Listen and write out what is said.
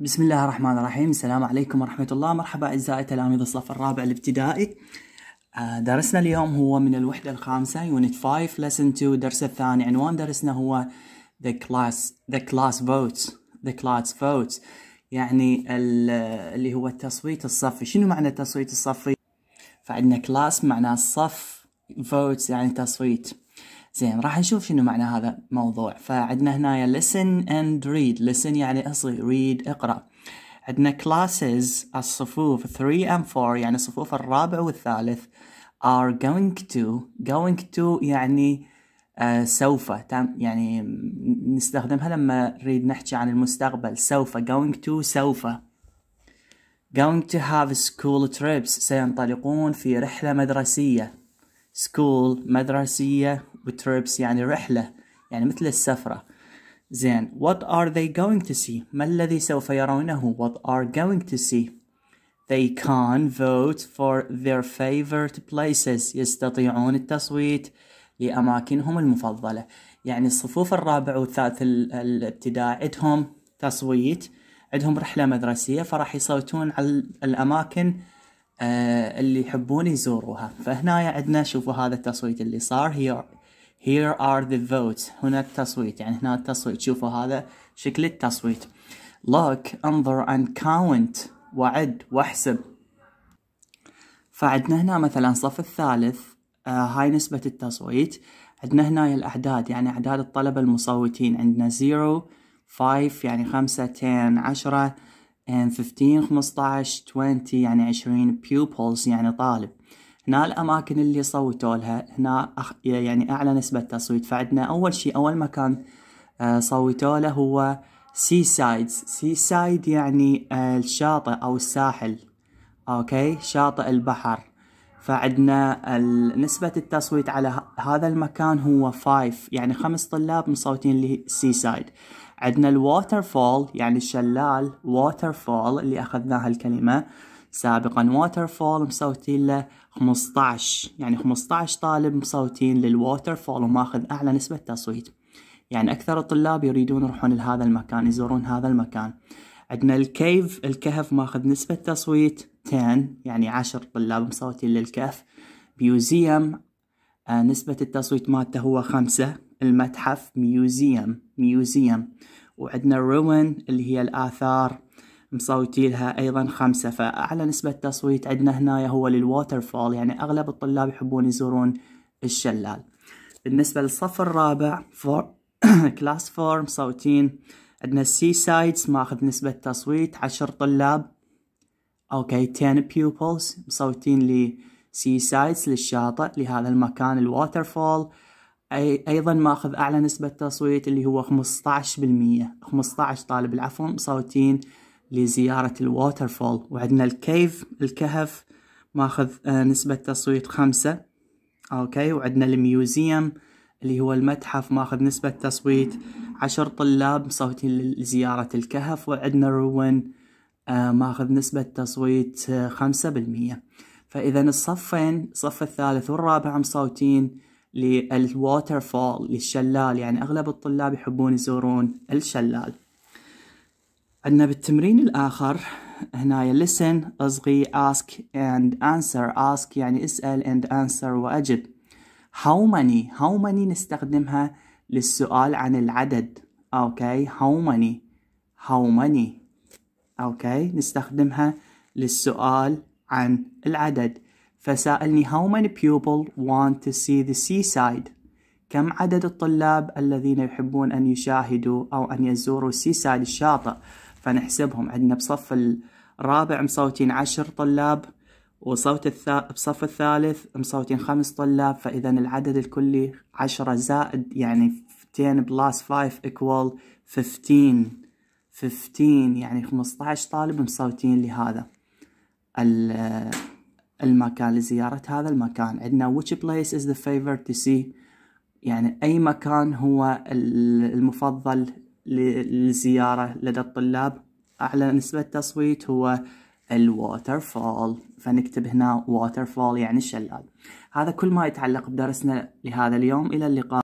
بسم الله الرحمن الرحيم السلام عليكم ورحمة الله مرحبا أعزائي تلاميذ الصف الرابع الابتدائي درسنا اليوم هو من الوحدة الخامسة يونت 5 lesson 2 درس الثاني عنوان درسنا هو the class the class votes the class votes يعني اللي هو التصويت الصفي شنو معنى التصويت الصفي فعندنا كلاس معناه الصف votes يعني تصويت زين راح نشوف شنو معنى هذا الموضوع فعندنا هنا listen and read listen يعني اصغي read اقرأ عندنا classes الصفوف 3 and 4 يعني الصفوف الرابع والثالث are going to going to يعني آه سوف يعني نستخدمها لما نريد نحكي عن المستقبل سوف going to سوف going to have school trips سينطلقون في رحلة مدرسية school مدرسية وتربس يعني رحلة يعني مثل السفرة زين what are they going to see ما الذي سوف يرونه what are going to see they can vote for their favorite places يستطيعون التصويت لأماكنهم المفضلة يعني الصفوف الرابع والثالث الابتداء عندهم تصويت عندهم رحلة مدرسية فراح يصوتون على الأماكن آه، اللي يحبون يزوروها فهنا عندنا شوفوا هذا التصويت اللي صار here here are the votes هنا التصويت يعني هنا التصويت شوفوا هذا شكل التصويت look انظر and count وعد واحسب فعندنا هنا مثلا صف الثالث آه هاي نسبة التصويت عندنا هنا الأعداد يعني أعداد الطلبة المصوتين عندنا 0 5 يعني 5 10 10 and 15 15 20 يعني 20 pupils يعني طالب هنا الأماكن اللي صوتوا لها هنا يعني أعلى نسبة تصويت فعندنا أول شيء أول مكان آه، صوتوا له هو سي سايدز سي سايد يعني آه، الشاطئ أو الساحل أوكي شاطئ البحر فعندنا نسبة التصويت على هذا المكان هو 5 يعني خمس طلاب مصوتين لسي سايد عندنا الواتر فول يعني الشلال واتر فول اللي أخذناها الكلمة سابقا ووترفول مصوتين له 15 يعني 15 طالب مصوتين للووترفول وماخذ أعلى نسبة تصويت يعني أكثر الطلاب يريدون يروحون لهذا المكان يزورون هذا المكان عندنا الكيف الكهف ماخذ نسبة تصويت 10 يعني 10 طلاب مصوتين للكهف ميوزيوم آه نسبة التصويت مالته هو خمسة المتحف ميوزيوم ميوزيوم وعندنا الروين اللي هي الآثار مصوتي لها ايضا خمسة فاعلى نسبة تصويت عندنا هنا هو فول يعني اغلب الطلاب يحبون يزورون الشلال بالنسبة للصف الرابع فور كلاس فور مصوتين عندنا السي سايدز ماخذ نسبة تصويت عشر طلاب اوكي 10 pupils مصوتين لسي سايدز للشاطئ لهذا المكان فول أي ايضا ماخذ اعلى نسبة تصويت اللي هو 15% 15 طالب العفو مصوتين لزيارة الووترفول وعندنا الكيف الكهف ماخذ آه، نسبة تصويت خمسة اوكي وعندنا الميوزيوم اللي هو المتحف ماخذ نسبة تصويت عشر طلاب مصوتين لزيارة الكهف وعندنا روين آه، ماخذ نسبة تصويت آه، خمسة بالمية فإذا الصفين الصف الثالث والرابع مصوتين للووترفول للشلال يعني أغلب الطلاب يحبون يزورون الشلال عندنا بالتمرين الآخر هنا listen أصغي ask and answer ask يعني اسأل and answer وأجب how many how many نستخدمها للسؤال عن العدد أوكي okay. how many how many أوكي okay. نستخدمها للسؤال عن العدد فسألني how many people want to see the seaside كم عدد الطلاب الذين يحبون أن يشاهدوا أو أن يزوروا السيسايد الشاطئ فنحسبهم عندنا بصف الرابع مصوتين عشر طلاب وصوت الثا... بصف الثالث مصوتين خمس طلاب فإذا العدد الكلي عشرة زائد يعني 10 بلس 5 equal 15 15 يعني 15 طالب مصوتين لهذا المكان لزيارة هذا المكان عندنا which place is the favorite to see يعني أي مكان هو المفضل للزيارة لدى الطلاب أعلى نسبة تصويت هو الواتر فول فنكتب هنا واتر فول يعني الشلال هذا كل ما يتعلق بدرسنا لهذا اليوم إلى اللقاء